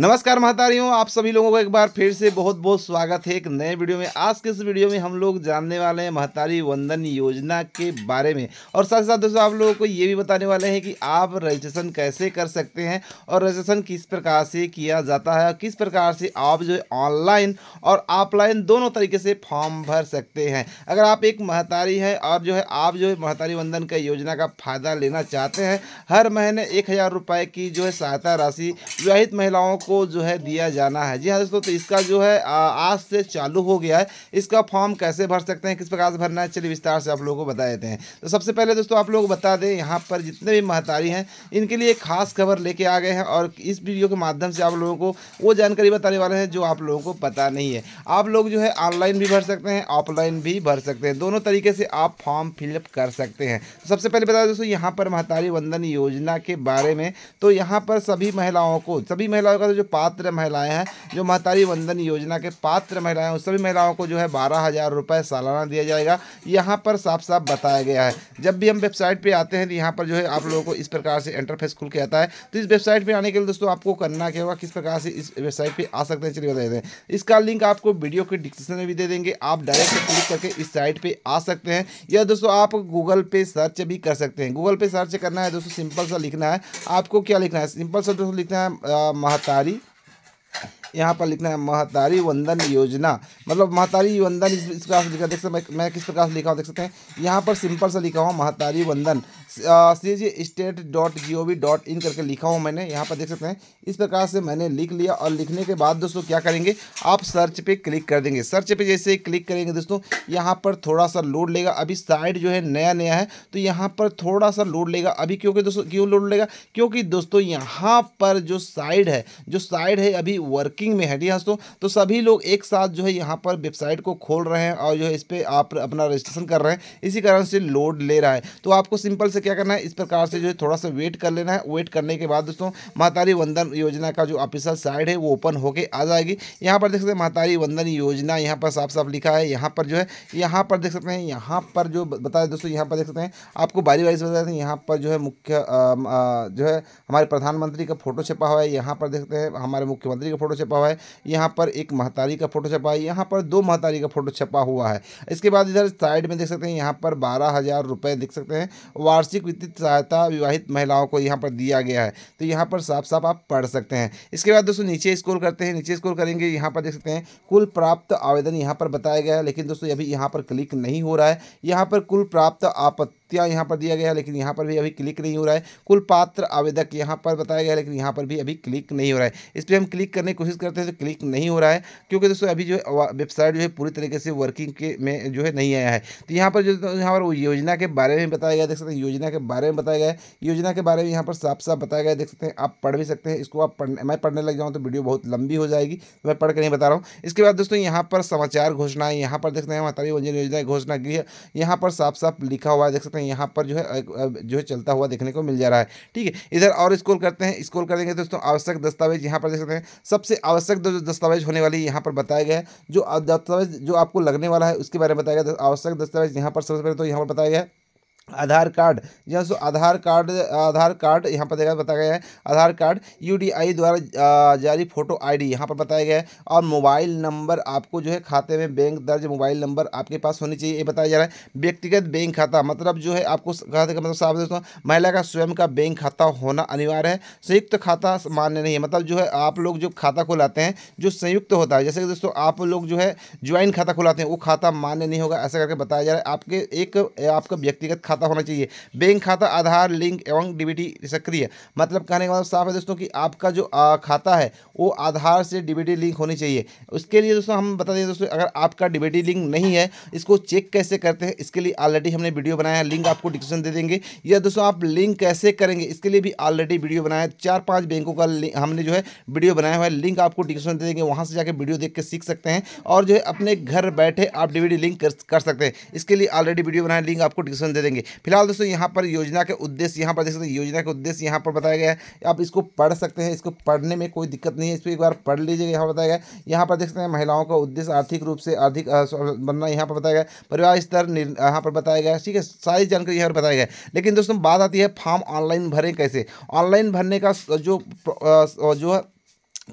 नमस्कार महातारियों आप सभी लोगों का एक बार फिर से बहुत बहुत स्वागत है एक नए वीडियो में आज के इस वीडियो में हम लोग जानने वाले हैं महातारी वंदन योजना के बारे में और साथ ही साथ दोस्तों आप लोगों को ये भी बताने वाले हैं कि आप रजिस्ट्रेशन कैसे कर सकते हैं और रजिस्ट्रेशन किस प्रकार से किया जाता है और किस प्रकार से आप जो है ऑनलाइन और ऑफलाइन दोनों तरीके से फॉर्म भर सकते हैं अगर आप एक महतारी हैं और जो है आप जो है महतारी वंदन का योजना का फ़ायदा लेना चाहते हैं हर महीने एक की जो है सहायता राशि विवाहित महिलाओं को जो है दिया जाना है जी हाँ दोस्तों तो इसका जो है आज से चालू हो गया है इसका फॉर्म कैसे भर सकते हैं किस प्रकार से भरना है चलिए विस्तार से आप लोगों को बता देते हैं तो सबसे पहले दोस्तों आप लोग बता दें यहाँ पर जितने भी महतारी हैं इनके लिए खास खबर लेके आ गए हैं और इस वीडियो के माध्यम से आप लोगों को वो जानकारी बताने वाले हैं जो आप लोगों को पता नहीं है आप लोग जो है ऑनलाइन भी भर सकते हैं ऑफलाइन भी भर सकते हैं दोनों तरीके से आप फॉर्म फिलअप कर सकते हैं तो सबसे पहले बता दोस्तों यहाँ पर महतारी वंदन योजना के बारे में तो यहाँ पर सभी महिलाओं को सभी महिलाओं का जो पात्र महिलाएं हैं जो महतारी वंदन योजना के पात्र महिलाएं हैं उन सभी महिलाओं को जो है बारह हज़ार रुपये सालाना दिया जाएगा यहाँ पर साफ साफ बताया गया है जब भी हम वेबसाइट पर आते हैं तो यहाँ पर जो है आप लोगों को इस प्रकार से इंटरफेस खुल के आता है तो इस वेबसाइट पर आने के लिए दोस्तों आपको करना क्या होगा किस प्रकार से इस वेबसाइट पर आ सकते हैं चलिए बता देते हैं इसका लिंक आपको वीडियो के डिस्क्रिप्शन में भी दे देंगे आप डायरेक्ट क्लिक करके इस साइट पर आ सकते हैं या दोस्तों आप गूगल पे सर्च भी कर सकते हैं गूगल पे सर्च करना है दोस्तों सिंपल सा लिखना है आपको क्या लिखना है सिंपल सा दोस्तों लिखना है महतारी পারি यहाँ पर लिखना है महतारी वंदन योजना मतलब महतारी वंदन इस, इस प्रकार से लिखा देख सकते मैं, मैं किस प्रकार से लिखा हूँ देख सकते हैं यहाँ पर सिंपल से लिखा हुआ Mahtari Vandan C G state dot G O V dot in करके लिखा हूँ मैंने यहाँ पर देख सकते हैं इस प्रकार से मैंने लिख लिया और लिखने के बाद दोस्तों क्या करेंगे आप सर्च पे क्लिक कर देंगे सर्च पे जैसे क्लिक करेंगे दोस्तों यहाँ पर थोड़ा सा लोड लेगा अभी साइड जो है नया नया है तो यहाँ पर थोड़ा सा लोड लेगा अभी क्योंकि दोस्तों क्यों लोड लेगा क्योंकि दोस्तों यहाँ पर जो साइड है जो साइड है अभी वर्किंग वर्किंग में है ठीक दोस्तों तो सभी लोग एक साथ जो है यहाँ पर वेबसाइट को खोल रहे हैं और जो है इस पर आप अपना रजिस्ट्रेशन कर रहे हैं इसी कारण से लोड ले रहा है तो आपको सिंपल से क्या करना है इस प्रकार से जो है थोड़ा सा वेट कर लेना है वेट करने के बाद दोस्तों महातारी वंदन योजना का जो ऑफिसल साइड है वो ओपन होकर आ जाएगी यहाँ पर देख सकते हैं महातारी वंदन योजना यहाँ पर साफ साफ लिखा है यहाँ पर जो है यहाँ पर देख सकते हैं यहाँ पर जो बताया दोस्तों यहाँ पर देख सकते हैं आपको बारी बारी से बताते यहाँ पर जो है मुख्य जो है हमारे प्रधानमंत्री का फोटो छपा हुआ है यहाँ पर देखते हैं हमारे मुख्यमंत्री का फोटो छपा छपा हुआ है यहाँ पर एक महतारी का फोटो छपा है यहाँ पर दो महतारी का फोटो छपा हुआ है इसके बाद इधर साइड में देख सकते हैं यहाँ पर बारह हज़ार रुपये देख सकते हैं वार्षिक वित्तीय सहायता विवाहित महिलाओं को यहाँ पर दिया गया है तो यहाँ पर साफ साफ आप पढ़ सकते हैं इसके बाद दोस्तों नीचे स्कोर करते हैं नीचे स्कोर करेंगे यहाँ पर देख सकते हैं कुल प्राप्त आवेदन यहाँ पर बताया गया है लेकिन दोस्तों अभी यहाँ पर क्लिक नहीं हो रहा है यहाँ पर कुल प्राप्त आपत्ति अभ्यर्थियाँ यहाँ पर दिया गया है लेकिन यहाँ पर भी अभी क्लिक नहीं हो रहा है कुल पात्र आवेदक यहाँ पर बताया गया है लेकिन यहाँ पर भी अभी क्लिक नहीं हो रहा है इस पर हम क्लिक करने की कोशिश करते हैं तो क्लिक नहीं हो रहा है क्योंकि दोस्तों अभी जो है वेबसाइट जो है पूरी तरीके से वर्किंग के में जो है नहीं आया है तो यहाँ पर जो यहाँ पर योजना के बारे में बताया गया देख सकते हैं योजना के बारे में बताया गया योजना के बारे में यहाँ पर साफ साफ बताया गया देख सकते हैं आप पढ़ भी सकते हैं इसको आप पढ़ने मैं पढ़ने लग जाऊँ तो वीडियो बहुत लंबी हो जाएगी तो मैं पढ़ नहीं बता रहा हूँ इसके बाद दोस्तों यहाँ पर समाचार घोषणाएं यहाँ पर देखते हैं माता योजना की घोषणा है यहाँ पर साफ साफ लिखा हुआ है देख सकते हैं यहाँ पर जो है जो है चलता हुआ देखने को मिल जा रहा है ठीक है इधर और स्कोर करते हैं स्कोर कर देंगे दोस्तों आवश्यक दस्तावेज यहाँ पर देख सकते हैं सबसे आवश्यक दस्तावेज होने वाली यहाँ पर बताया गया है जो दस्तावेज जो आपको लगने वाला है उसके बारे में बताया गया आवश्यक दस्तावेज यहाँ पर सबसे पहले तो यहाँ पर बताया गया है आधार कार्ड यहाँ सो आधार कार्ड आधार कार्ड यहाँ पर देखा तो बताया गया है आधार कार्ड यूडीआई द्वारा जारी फोटो आईडी यहाँ पर बताया गया है और मोबाइल नंबर आपको जो है खाते में बैंक दर्ज मोबाइल नंबर आपके पास होनी चाहिए ये बताया जा रहा है व्यक्तिगत बैंक खाता मतलब जो है आपको खाते का मतलब साफ दोस्तों महिला का स्वयं का बैंक खाता होना अनिवार्य है संयुक्त तो खाता मान्य नहीं है मतलब जो है आप लोग जो खाता खुलाते हैं जो संयुक्त तो होता है जैसे कि दोस्तों आप लोग जो है ज्वाइंट खाता खुलाते हैं वो खाता मान्य नहीं होगा ऐसा करके बताया जा रहा है आपके एक आपका व्यक्तिगत खाता होना चाहिए बैंक खाता आधार लिंक एवं डीबीटी सक्रिय मतलब कहने का मतलब साफ है दोस्तों कि आपका जो आ, खाता है वो आधार से डीबीटी लिंक होनी चाहिए उसके लिए दोस्तों हम बता दें दोस्तों अगर आपका डीबीटी लिंक नहीं है इसको चेक कैसे करते हैं इसके लिए ऑलरेडी हमने वीडियो बनाया है लिंक आपको डिस्क्रिप्शन दे देंगे या दोस्तों आप लिंक कैसे करेंगे इसके लिए भी ऑलरेडी वीडियो बनाया चार पाँच बैंकों का हमने जो है वीडियो बनाया हुआ है लिंक आपको डिस्क्रिप्शन दे देंगे वहाँ से जाकर वीडियो देख के सीख सकते हैं और जो है अपने घर बैठे आप डीबीटी लिंक कर, कर सकते हैं इसके लिए ऑलरेडी वीडियो बनाया लिंक आपको डिस्क्रिप्शन दे देंगे फिलहाल दोस्तों यहाँ पर योजना के उद्देश्य यहाँ पर देख सकते हैं योजना के उद्देश्य यहाँ पर बताया गया है आप इसको पढ़ सकते हैं इसको पढ़ने में कोई दिक्कत नहीं है इसको एक बार पढ़ लीजिएगा यहाँ बताया गया यहाँ पर देख सकते हैं महिलाओं का उद्देश्य आर्थिक रूप से अधिक बनना यहाँ पर बताया गया परिवार स्तर यहाँ पर बताया गया ठीक है सारी जानकारी यहाँ पर बताया गया लेकिन दोस्तों बात आती है फॉर्म ऑनलाइन भरें कैसे ऑनलाइन भरने का जो जो है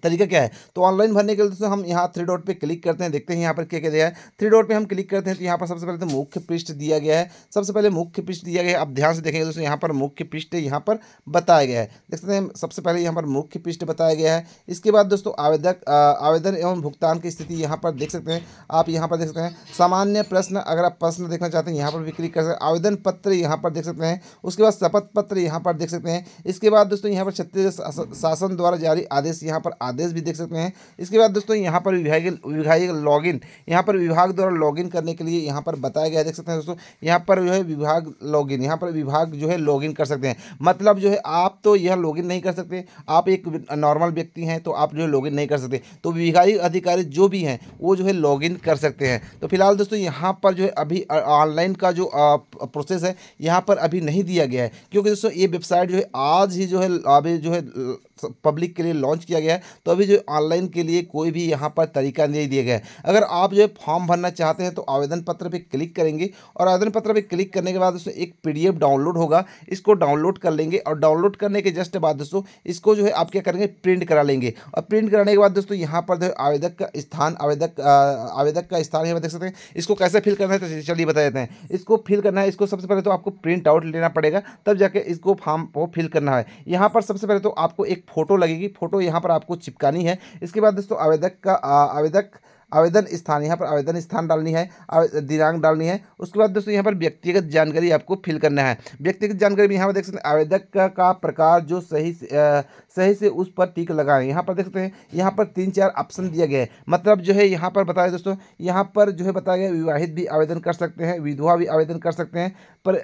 तरीका क्या है तो ऑनलाइन भरने के लिए दोस्तों हम यहाँ थ्री डॉट पे क्लिक करते हैं देखते हैं यहाँ पर क्या क्या दिया है थ्री डॉट पे हम क्लिक करते हैं तो यहाँ पर सबसे पहले तो मुख्य पृष्ठ दिया गया है सबसे पहले मुख्य पृष्ठ दिया गया है आप ध्यान से देखेंगे दोस्तों यहाँ पर मुख्य पृष्ठ यहाँ पर बताया गया है देख सकते हैं सबसे पहले यहाँ पर मुख्य पृष्ठ बताया गया है इसके बाद दोस्तों आवेदक आवेदन एवं भुगतान की स्थिति यहाँ पर देख सकते हैं आप यहाँ पर देख सकते हैं सामान्य प्रश्न अगर आप प्रश्न देखना चाहते हैं यहाँ पर भी क्लिक कर सकते हैं आवेदन पत्र यहाँ पर देख सकते हैं उसके बाद शपथ पत्र यहाँ पर देख सकते हैं इसके बाद दोस्तों यहाँ पर छत्तीसगढ़ शासन द्वारा जारी आदेश यहाँ पर आदेश भी देख सकते हैं इसके बाद दोस्तों यहाँ पर विभाग विभागीय लॉग इन यहाँ पर विभाग द्वारा लॉगिन करने के लिए यहाँ पर बताया गया देख सकते हैं दोस्तों यहाँ पर जो है विभाग लॉग इन यहाँ पर विभाग जो है इन कर सकते हैं मतलब जो है आप तो यह इन नहीं कर सकते आप एक नॉर्मल व्यक्ति हैं तो आप जो है लॉगिन नहीं कर सकते तो विभागीय अधिकारी जो भी हैं वो जो है इन कर सकते हैं तो फिलहाल दोस्तों यहाँ पर जो है अभी ऑनलाइन का जो प्रोसेस है यहाँ पर अभी नहीं दिया गया है क्योंकि दोस्तों ये वेबसाइट जो है आज ही जो है अभी जो है पब्लिक के लिए लॉन्च किया गया है तो अभी जो ऑनलाइन के लिए कोई भी यहाँ पर तरीका नहीं दिया गया है अगर आप जो है फॉर्म भरना चाहते हैं तो आवेदन पत्र पर क्लिक करेंगे और आवेदन पत्र पर क्लिक करने के बाद दोस्तों एक पी डाउनलोड होगा इसको डाउनलोड कर लेंगे और डाउनलोड करने के जस्ट बाद दोस्तों इसको जो है आप क्या करेंगे प्रिंट करा लेंगे और प्रिंट कराने के बाद दोस्तों यहाँ पर जो आवेदक का स्थान आवेदक आवेदक का स्थान यहाँ देख सकते हैं इसको कैसे फिल करना है तो चलिए बता देते हैं इसको फिल करना है इसको सबसे पहले तो आपको प्रिंट आउट लेना पड़ेगा तब जाके इसको फॉर्म को फिल करना है यहाँ पर सबसे पहले तो आपको एक फ़ोटो लगेगी फ़ोटो यहाँ पर आपको चिपकानी है इसके बाद दोस्तों आवेदक का आवेदक आवेदन स्थान यहाँ पर आवेदन स्थान डालनी है दिनांक डालनी है उसके बाद दोस्तों यहाँ पर व्यक्तिगत जानकारी आपको फिल करना है व्यक्तिगत जानकारी में यहाँ पर देख सकते हैं आवेदक का, का प्रकार जो सही सही से उस पर टिक लगाएं यहाँ पर देख सकते हैं यहाँ पर तीन चार ऑप्शन दिया गया है मतलब जो है यहाँ पर बताया दोस्तों यहाँ पर जो है बताया गया विवाहित भी आवेदन कर सकते हैं विधवा भी आवेदन कर सकते हैं पर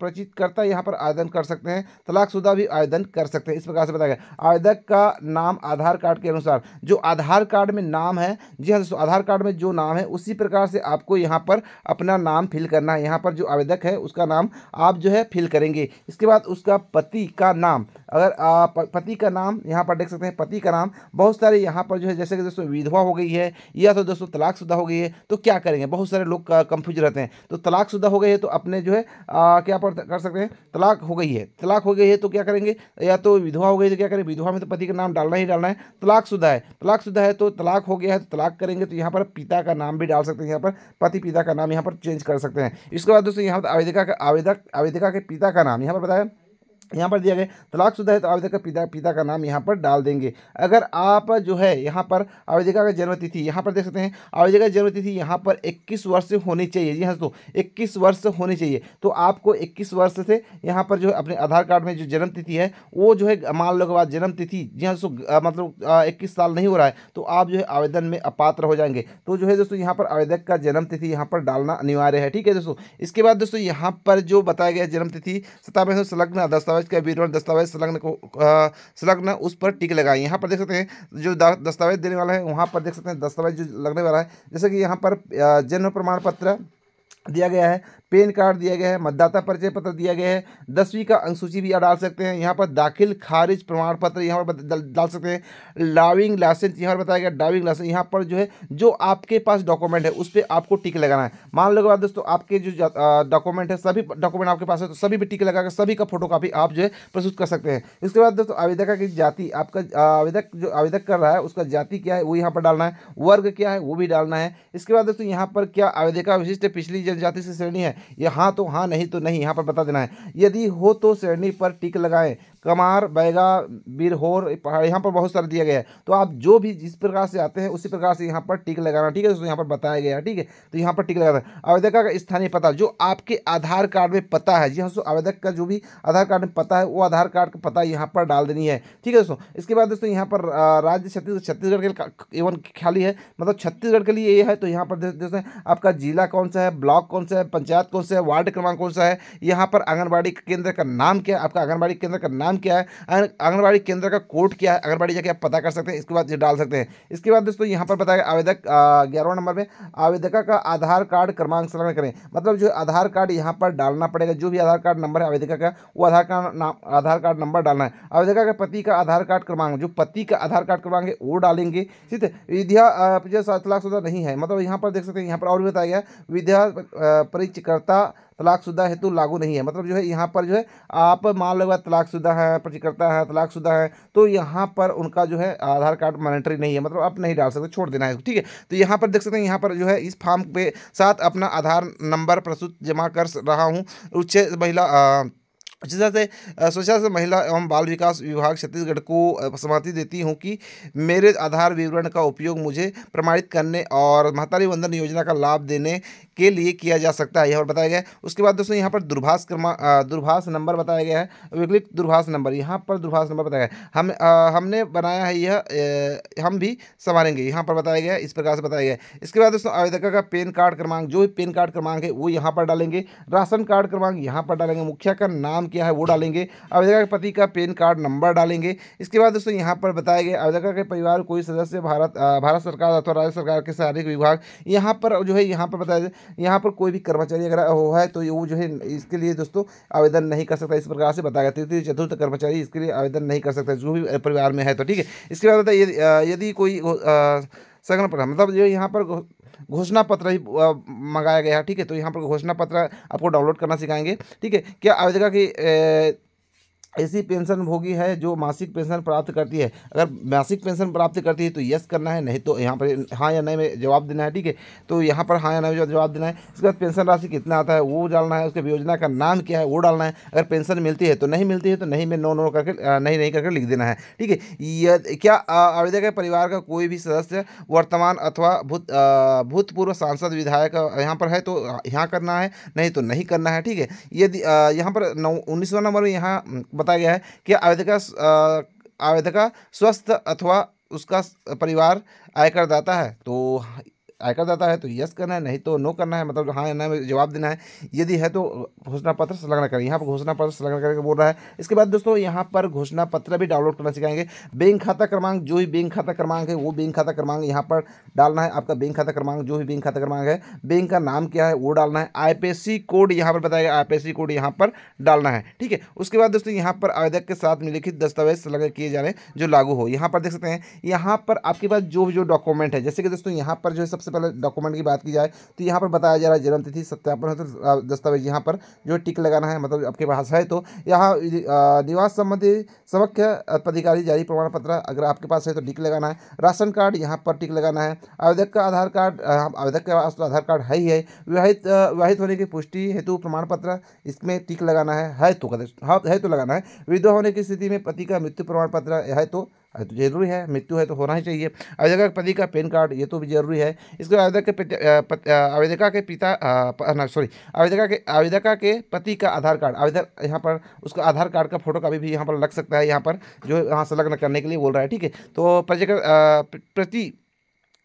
प्रचितकर्ता यहाँ पर आवेदन कर सकते हैं तलाकशुदा भी आवेदन कर सकते हैं इस प्रकार से बताया गया आवेदक का नाम आधार कार्ड के अनुसार जो आधार कार्ड में नाम है जी हाँ दोस्तों आधार कार्ड में जो नाम है उसी प्रकार से आपको यहाँ पर अपना नाम फिल करना है यहाँ पर जो आवेदक है उसका नाम आप जो है फिल करेंगे इसके बाद उसका पति का नाम अगर पति का नाम यहाँ पर देख सकते हैं पति का नाम बहुत सारे यहाँ पर जो है जैसे कि दोस्तों विधवा हो गई है या तो दोस्तों तलाकशुदा हो गई है तो क्या करेंगे बहुत सारे लोग कंफ्यूज रहते हैं तो तलाकशुदा हो गई है तो अपने जो है आ, क्या पर कर सकते हैं तलाक हो गई है तलाक हो गई है तो क्या करेंगे या तो विधवा हो गई तो क्या करें विधवा में तो पति का नाम डालना ही डालना है तलाकशुदा है तलाकशुदा है तो तलाक हो गया है तो तलाक करेंगे तो यहाँ पर पिता का नाम भी डाल सकते हैं यहाँ पर पति पिता का नाम यहाँ पर चेंज कर सकते हैं इसके बाद दोस्तों यहाँ पर आवेदिका का आवेदक आवेदिका के पिता का नाम यहाँ पर बताया यहाँ पर दिया गया तलाक है तो आवेदक का पिता पिता का नाम यहाँ पर डाल देंगे अगर आप जो है यहाँ पर आवेदिका का जन्म तिथि यहाँ पर देख सकते हैं आवेदिका की जन्म तिथि यहाँ पर 21 वर्ष होनी चाहिए जी हाँ तो 21 वर्ष होनी चाहिए तो आपको 21 वर्ष से यहाँ पर जो है अपने आधार कार्ड में जो जन्म तिथि है वो जो है मान लो के बाद जन्म तिथि जी हाँ दोस्तों मतलब इक्कीस साल नहीं हो रहा है तो आप जो है आवेदन में अपात्र हो जाएंगे तो जो है दोस्तों यहाँ पर आवेदक का जन्म तिथि यहाँ पर डालना अनिवार्य है ठीक है दोस्तों इसके बाद दोस्तों यहाँ पर जो बताया गया जन्म तिथि सत्तावन संलग्न दस्तावेज दस्तावेज के विवरण दस्तावेज संलग्न को संलग्न उस पर टिक लगाएं यहाँ पर देख सकते हैं जो दस्तावेज देने वाला है वहाँ पर देख सकते हैं दस्तावेज जो लगने वाला है जैसे कि यहाँ पर जन्म प्रमाण पत्र दिया गया है पेन कार्ड दिया गया है मतदाता परिचय पत्र दिया गया है दसवीं का अनुसूची भी आप डाल सकते हैं यहाँ पर दाखिल खारिज प्रमाण पत्र यहाँ पर डाल सकते हैं ड्राइविंग लाइसेंस यहाँ पर बताया गया ड्राइविंग लाइसेंस यहाँ पर जो है जो आपके पास डॉक्यूमेंट है उस पर आपको टिक लगाना है मान लो बात दोस्तों आपके जो डॉक्यूमेंट है सभी डॉक्यूमेंट आपके पास है तो सभी पर टिक लगाकर सभी का फोटो कापी आप जो है प्रस्तुत कर सकते हैं इसके बाद दोस्तों आवेदक की जाति आपका आवेदक जो आवेदक कर रहा है उसका जाति क्या है वो यहाँ पर डालना है वर्ग क्या है वो भी डालना है इसके बाद दोस्तों यहाँ पर क्या आवेदक विशिष्ट पिछली जाति से श्रेणी है ये हाँ तो हाँ नहीं तो नहीं यहाँ पर बता देना है यदि हो तो श्रेणी पर टिक लगाएं कमार बैगा बिरहोर पहाड़ यहाँ पर बहुत सारा दिया गया है तो आप जो भी जिस प्रकार से आते हैं उसी प्रकार से यहाँ पर टिक लगाना ठीक है दोस्तों यहाँ पर बताया गया ठीक है तो यहाँ पर टिक लगाना आवेदक का स्थानीय पता जो आपके आधार कार्ड में पता है जी हाँ दोस्तों आवेदक का जो भी आधार कार्ड में पता है वो आधार कार्ड का पता यहाँ पर डाल देनी है ठीक है दोस्तों इसके बाद दोस्तों यहाँ पर राज्य छत्तीसगढ़ छत्तीसगढ़ के एवं ख्याली है मतलब छत्तीसगढ़ के लिए ये है तो यहाँ पर दोस्तों आपका जिला कौन सा है ब्लॉक ब्लॉक कौन सा है पंचायत कौन सा है वार्ड क्रमांक कौन सा है यहाँ पर आंगनबाड़ी केंद्र का नाम क्या है आपका आंगनबाड़ी केंद्र का नाम क्या है आंगनबाड़ी केंद्र का कोड क्या है आंगनबाड़ी जाके आप पता कर सकते हैं इसके बाद ये डाल सकते हैं इसके बाद दोस्तों यहाँ पर बताया आवेदक ग्यारहवा नंबर में आवेदका का आधार कार्ड क्रमांक संलग्न करें मतलब जो आधार कार्ड यहाँ पर डालना पड़ेगा जो भी आधार कार्ड नंबर है आवेदिका का वो आधार कार्ड नाम आधार कार्ड नंबर डालना है आवेदिका के पति का आधार कार्ड क्रमांक जो पति का आधार कार्ड क्रमांक है वो डालेंगे ठीक है विद्या सात लाख सौ नहीं है मतलब यहाँ पर देख सकते हैं यहाँ पर और भी बताया गया विद्या परिचयकर्ता तलाकशुदा हेतु लागू नहीं है मतलब जो है यहाँ पर जो है आप मान लो तलाकशुदा है परिचयकर्ता है तलाकशुदा है तो यहाँ पर उनका जो है आधार कार्ड मॉनिटरी नहीं है मतलब आप नहीं डाल सकते छोड़ देना है ठीक है तो यहाँ पर देख सकते हैं यहाँ पर जो है इस फॉर्म के साथ अपना आधार नंबर प्रस्तुत जमा कर रहा हूँ उच्च महिला तरह से स्वच्छता से महिला एवं बाल विकास विभाग छत्तीसगढ़ को सहमति देती हूँ कि मेरे आधार विवरण का उपयोग मुझे प्रमाणित करने और महतारी वंदन योजना का लाभ देने के लिए किया जा सकता है यह और बताया गया उसके बाद दोस्तों यहाँ पर दुर्भाष क्रमा दुर्भाष नंबर बताया गया है विकलित दुर्भाष नंबर यहाँ पर दुर्भाष नंबर बताया गया हम आ, हमने बनाया है यह ए, हम भी संभालेंगे यहाँ पर बताया गया इस प्रकार से बताया गया इसके बाद दोस्तों आवेदक का पेन कार्ड क्रमांक जो भी पेन कार्ड क्रमांक है वो यहाँ पर डालेंगे राशन कार्ड क्रमांक यहाँ पर डालेंगे मुखिया का नाम किया है वो डालेंगे आवेदक के पति का पेन कार्ड नंबर डालेंगे इसके बाद दोस्तों यहाँ पर बताया गया आवेदक के परिवार कोई सदस्य भारत भारत सरकार अथवा राज्य सरकार के शारीरिक विभाग यहाँ पर जो है यहाँ पर बताया जाए यहाँ पर कोई भी कर्मचारी अगर हो है तो वो जो है इसके लिए दोस्तों आवेदन नहीं कर सकता इस प्रकार से बताया गया तृतीय चतुर्थ कर्मचारी इसके लिए आवेदन नहीं कर सकता जो भी परिवार में है तो ठीक है इसके बाद यदि कोई सघन पत्र मतलब जो यहाँ पर घोषणा पत्र ही मंगाया गया है ठीक है तो यहाँ पर घोषणा पत्र आपको डाउनलोड करना सिखाएंगे ठीक है क्या आवेदक की ऐसी पेंशन भोगी है जो मासिक पेंशन प्राप्त करती है अगर मासिक पेंशन प्राप्त करती है तो यस करना है नहीं तो यहाँ पर हाँ या नहीं में जवाब देना है ठीक है तो यहाँ पर हाँ या नहीं जवाब देना है इसके बाद पेंशन राशि कितना आता है वो डालना है उसके योजना का नाम क्या है वो डालना है अगर पेंशन मिलती है तो नहीं मिलती है तो नहीं में नो नो करके नहीं नहीं करके लिख देना है ठीक है क्या आवेदक के परिवार का कोई भी सदस्य वर्तमान अथवा भूत भूतपूर्व सांसद विधायक यहाँ पर है तो यहाँ करना है नहीं तो नहीं करना है ठीक है यदि यहाँ पर नौ उन्नीसवा नंबर में यहाँ बताया गया है कि आवेदक आवेदिका स्वस्थ अथवा उसका परिवार आयकर है तो आयकर जाता है तो यस करना है नहीं तो नो करना है मतलब हाँ या ना में जवाब देना है यदि है तो घोषणा पत्र संलग्न करें यहाँ पर घोषणा पत्र संलग्न करके बोल रहा है इसके बाद दोस्तों यहाँ पर घोषणा पत्र भी डाउनलोड करना सिखाएंगे बैंक खाता क्रमांक जो भी बैंक खाता क्रमांक है वो बैंक खाता क्रमांक यहाँ पर डालना है आपका बैंक खाता क्रमांक जो भी बैंक खाता क्रमांक है बैंक का नाम क्या है वो डालना है आई कोड यहाँ पर बताएगा आई कोड यहाँ पर डालना है ठीक है उसके बाद दोस्तों यहाँ पर आवेदक के साथ में लिखित दस्तावेज संलग्न किए जा रहे हैं जो लागू हो यहाँ पर देख सकते हैं यहाँ पर आपके पास जो जो डॉक्यूमेंट है जैसे कि दोस्तों यहाँ पर जो है सबसे सबसे पहले डॉक्यूमेंट की बात की जाए तो यहाँ पर बताया जा रहा है जन्मतिथि सत्यापन तो दस्तावेज यहाँ पर जो टिक लगाना है मतलब आपके पास है तो यहाँ निवास संबंधी समक्ष पदाधिकारी जारी प्रमाण पत्र अगर आपके पास है तो टिक लगाना है राशन कार्ड यहाँ पर टिक लगाना है आवेदक का आधार कार्ड आवेदक के पास तो आधार कार्ड है ही है विवाहित विवाहित होने की पुष्टि हेतु प्रमाण पत्र इसमें टिक लगाना है है तो है तो लगाना है विधवा होने की स्थिति में पति का मृत्यु प्रमाण पत्र है तो तो जरूरी है मृत्यु है तो होना ही चाहिए आवेदक के पति का पेन कार्ड ये तो भी जरूरी है इसके आवेदक के आवेदिका के पिता सॉरी आवेदिका के आवेदिका के पति का आधार कार्ड आवेदक यहाँ पर उसका आधार कार्ड का फोटो कभी भी यहाँ पर लग सकता है यहाँ पर जो यहाँ संलग्न करने के लिए बोल रहा है ठीक है तो प्रति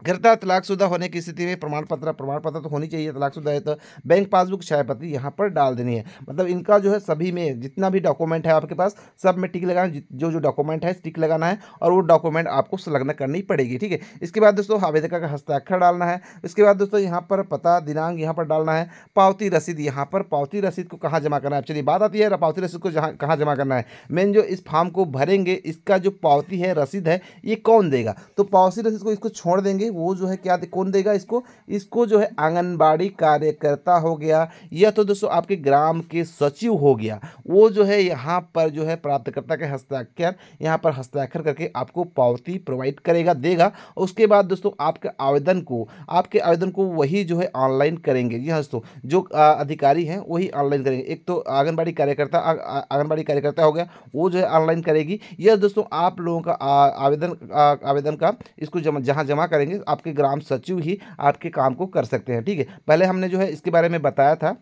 गिरता तलाकशुदा होने की स्थिति में प्रमाण पत्र प्रमाण पत्र तो होनी चाहिए तलाकशुदा है तो बैंक पासबुक छायापत्री यहाँ पर डाल देनी है मतलब इनका जो है सभी में जितना भी डॉक्यूमेंट है आपके पास सब में टिक लगाना जो जो डॉक्यूमेंट है टिक लगाना है और वो डॉक्यूमेंट आपको संलग्न करनी पड़ेगी ठीक है इसके बाद दोस्तों आवेदक का हस्ताक्षर डालना है इसके बाद दोस्तों यहाँ पर पता दिनांक यहाँ पर डालना है पावती रसीद यहाँ पर पावती रसीद को कहाँ जमा करना है चलिए बात आती है पावती रसीद को जहाँ कहाँ जमा करना है मेन जो इस फॉर्म को भरेंगे इसका जो पावती है रसीद है ये कौन देगा तो पावती रसीद को इसको छोड़ देंगे देंगे वो जो है क्या कौन देगा इसको इसको जो है आंगनबाड़ी कार्यकर्ता हो गया या तो दोस्तों आपके ग्राम के सचिव हो गया वो जो है यहाँ पर जो है प्राप्तकर्ता के हस्ताक्षर यहाँ पर हस्ताक्षर करके आपको पावती प्रोवाइड करेगा देगा उसके बाद दोस्तों आपके आवेदन को आपके आवेदन को वही जो है ऑनलाइन करेंगे जी हाँ दोस्तों जो अधिकारी हैं वही ऑनलाइन करेंगे एक तो आंगनबाड़ी कार्यकर्ता आंगनबाड़ी कार्यकर्ता हो गया वो जो है ऑनलाइन करेगी या दोस्तों आप लोगों का आवेदन आवेदन का इसको जमा जहाँ जमा करेंगे करेंगे आपके ग्राम सचिव ही आपके काम को कर सकते हैं ठीक है पहले हमने जो है इसके बारे में बताया था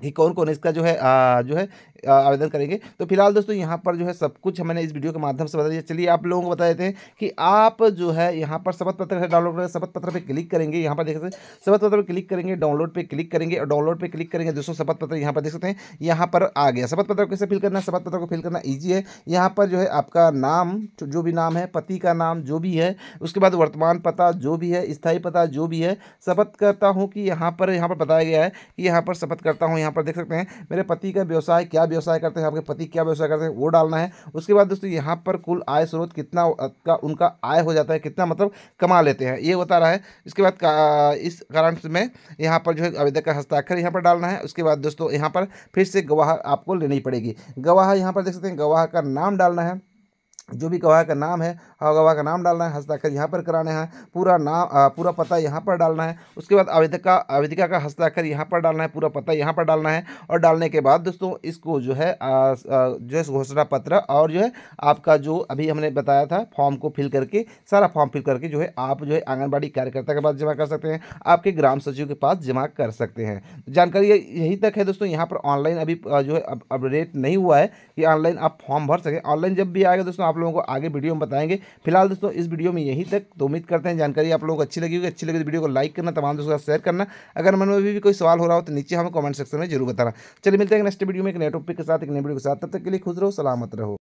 कि कौन कौन इसका जो है आ, जो है आवेदन करेंगे तो फिलहाल दोस्तों यहाँ पर जो है सब कुछ मैंने इस वीडियो के माध्यम से बता दिया चलिए आप लोगों को बता देते हैं कि आप जो है यहाँ पर शपथ पत्र है डाउनलोड करें शपथ पत्र पर क्लिक करेंगे यहाँ पर देख सकते हैं शपथ पत्र पर क्लिक करेंगे डाउनलोड पर क्लिक करेंगे और डाउनलोड पर क्लिक करेंगे दोस्तों शपथ पत्र यहाँ पर देख सकते हैं यहाँ पर आ गया शपथ पत्र कैसे फिल करना है शपथ पत्र को फिल करना ईजी है यहाँ पर जो है आपका नाम जो भी नाम है पति का नाम जो भी है उसके बाद वर्तमान पता जो भी है स्थायी पता जो भी है शपथ करता हूँ कि यहाँ पर यहाँ पर बताया गया है कि यहाँ पर शपथ करता हूँ यहाँ पर देख सकते हैं मेरे पति का व्यवसाय क्या व्यवसाय करते हैं आपके पति क्या व्यवसाय करते हैं वो डालना है उसके बाद दोस्तों यहाँ पर कुल आय स्रोत कितना का उनका आय हो जाता है कितना मतलब कमा लेते हैं ये बता रहा है इसके बाद का, इस कारण में यहाँ पर जो है आवेदक का हस्ताक्षर यहाँ पर डालना है उसके बाद दोस्तों यहाँ पर फिर से गवाह आपको लेनी पड़ेगी गवाह यहाँ पर देख सकते हैं गवाह का नाम डालना है जो भी गवाह का नाम है हाँ, गवाह का नाम डालना है हस्ताक्षर यहाँ पर कराना है पूरा नाम पूरा पता यहाँ पर डालना है उसके बाद आवेदक का आवेदिका का हस्ताक्षर यहाँ पर डालना है पूरा पता यहाँ पर डालना है और डालने के बाद दोस्तों इसको जो है जो है घोषणा पत्र और जो है आपका जो अभी हमने बताया था फॉर्म को फिल करके सारा फॉर्म फिल करके जो है आप जो है आंगनबाड़ी कार्यकर्ता के पास जमा कर सकते हैं आपके ग्राम सचिव के पास जमा कर सकते हैं जानकारी यहीं तक है दोस्तों यहाँ पर ऑनलाइन अभी जो है अपडेट नहीं हुआ है कि ऑनलाइन आप फॉर्म भर सकें ऑनलाइन जब भी आएगा दोस्तों आप लोगों को आगे वीडियो में बताएंगे फिलहाल दोस्तों इस वीडियो में यहीं तक तो उम्मीद करते हैं जानकारी आप लोगों को अच्छी लगी होगी अच्छी लगी तो वीडियो को लाइक करना तमाम दोस्तों शेयर करना अगर मन में भी, भी कोई सवाल हो रहा हो तो नीचे हमें कमेंट सेक्शन में जरूर बताना चलिए मिलते हैं नेक्स्ट वीडियो में एक नए टॉपिक के साथ एक नए वीडियो के साथ तब तक के लिए खुश रहो सलामत रहो